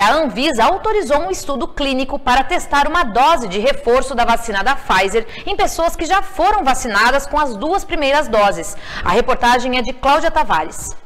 A Anvisa autorizou um estudo clínico para testar uma dose de reforço da vacina da Pfizer em pessoas que já foram vacinadas com as duas primeiras doses. A reportagem é de Cláudia Tavares.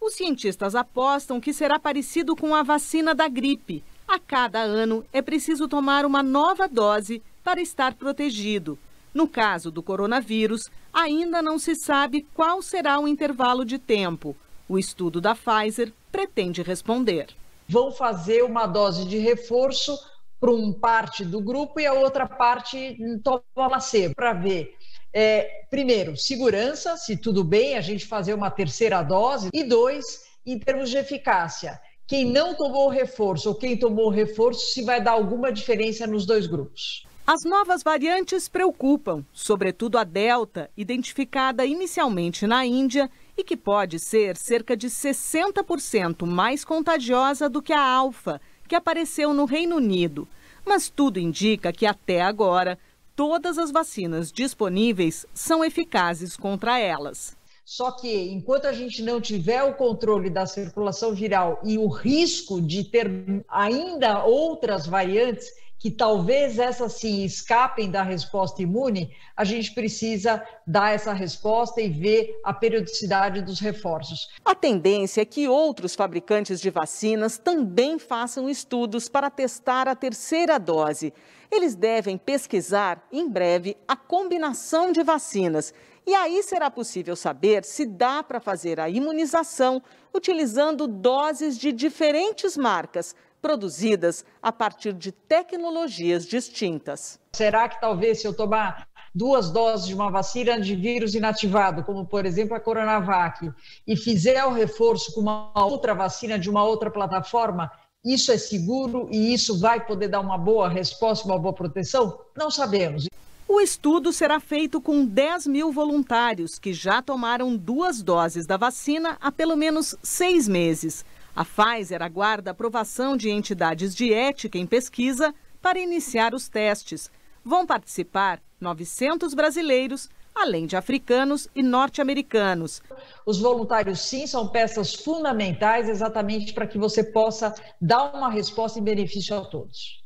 Os cientistas apostam que será parecido com a vacina da gripe. A cada ano é preciso tomar uma nova dose para estar protegido. No caso do coronavírus, ainda não se sabe qual será o intervalo de tempo. O estudo da Pfizer pretende responder vão fazer uma dose de reforço para um parte do grupo e a outra parte toma placebo para ver. É, primeiro, segurança, se tudo bem, a gente fazer uma terceira dose. E dois, em termos de eficácia, quem não tomou reforço ou quem tomou reforço, se vai dar alguma diferença nos dois grupos. As novas variantes preocupam, sobretudo a Delta, identificada inicialmente na Índia e que pode ser cerca de 60% mais contagiosa do que a Alfa, que apareceu no Reino Unido. Mas tudo indica que até agora todas as vacinas disponíveis são eficazes contra elas. Só que enquanto a gente não tiver o controle da circulação viral e o risco de ter ainda outras variantes, que talvez essas sim escapem da resposta imune, a gente precisa dar essa resposta e ver a periodicidade dos reforços. A tendência é que outros fabricantes de vacinas também façam estudos para testar a terceira dose. Eles devem pesquisar, em breve, a combinação de vacinas. E aí será possível saber se dá para fazer a imunização utilizando doses de diferentes marcas produzidas a partir de tecnologias distintas. Será que talvez se eu tomar duas doses de uma vacina de vírus inativado, como por exemplo a Coronavac, e fizer o reforço com uma outra vacina de uma outra plataforma, isso é seguro e isso vai poder dar uma boa resposta, uma boa proteção? Não sabemos. O estudo será feito com 10 mil voluntários que já tomaram duas doses da vacina há pelo menos seis meses. A Pfizer aguarda aprovação de entidades de ética em pesquisa para iniciar os testes. Vão participar 900 brasileiros, além de africanos e norte-americanos. Os voluntários, sim, são peças fundamentais exatamente para que você possa dar uma resposta em benefício a todos.